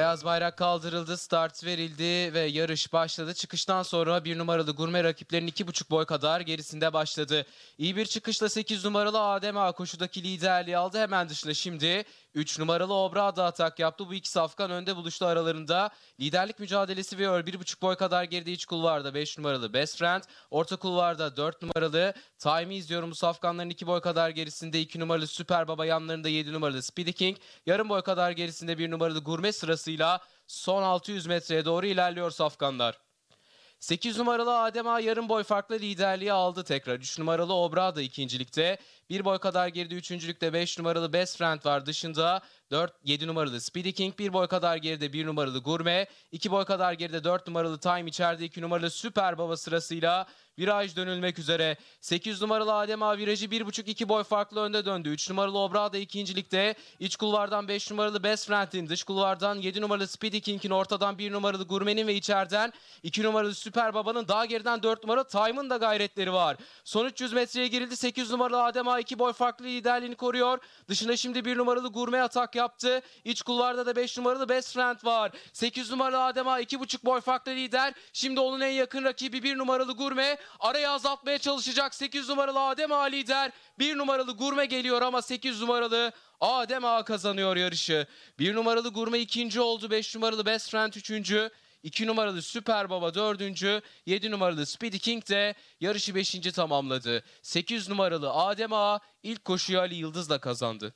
Beyaz bayrak kaldırıldı, start verildi ve yarış başladı. Çıkıştan sonra bir numaralı gurme rakiplerin iki buçuk boy kadar gerisinde başladı. İyi bir çıkışla sekiz numaralı Adem Ağa koşudaki liderliği aldı. Hemen dışında şimdi 3 numaralı Obra da atak yaptı. Bu iki safkan önde buluştu aralarında. Liderlik mücadelesi veriyor. buçuk boy kadar geride iç kulvarda 5 numaralı Best Friend. Orta kulvarda 4 numaralı Time'i izliyorum. Bu safkanların 2 boy kadar gerisinde 2 numaralı Süper Baba yanlarında 7 numaralı Speedy King. Yarım boy kadar gerisinde 1 numaralı Gurme sırasıyla son 600 metreye doğru ilerliyor safkanlar. 8 numaralı Adem Ağa yarım boy farklı liderliği aldı tekrar. 3 numaralı Obra da ikincilikte. Bir boy kadar geride üçüncülükte 5 numaralı Best Friend var dışında. 4 7 numaralı Speedy King bir boy kadar geride 1 numaralı Gurme, 2 boy kadar geride 4 numaralı Time içeride 2 numaralı Süper Baba sırasıyla viraj dönülmek üzere. 8 numaralı Adem a virajı 1.5-2 boy farklı önde döndü. 3 numaralı Obra da ikincilikte. İç kulvardan 5 numaralı Best Friend'in, dış kulvardan 7 numaralı Speedy King'in, ortadan 1 numaralı Gurme'nin ve içeriden 2 numaralı Süper Baba'nın daha geriden 4 numara Time'ın da gayretleri var. Son 300 metreye girildi. 8 numaralı Adem a Hala iki boy farklı liderliğini koruyor. Dışına şimdi bir numaralı gurme atak yaptı. İç kulvarda da beş numaralı best friend var. Sekiz numaralı Adema iki buçuk boy farklı lider. Şimdi onun en yakın rakibi bir numaralı gurme. Arayı azaltmaya çalışacak. Sekiz numaralı Adem Adema lider. Bir numaralı gurme geliyor ama sekiz numaralı Adem Ağa kazanıyor yarışı. Bir numaralı gurme ikinci oldu. Beş numaralı Best Friend üçüncü. 2 numaralı Süper Baba 4. 7 numaralı Speedy King de yarışı 5. tamamladı. 8 numaralı Adem Ağa ilk koşuyu Ali Yıldız'la kazandı.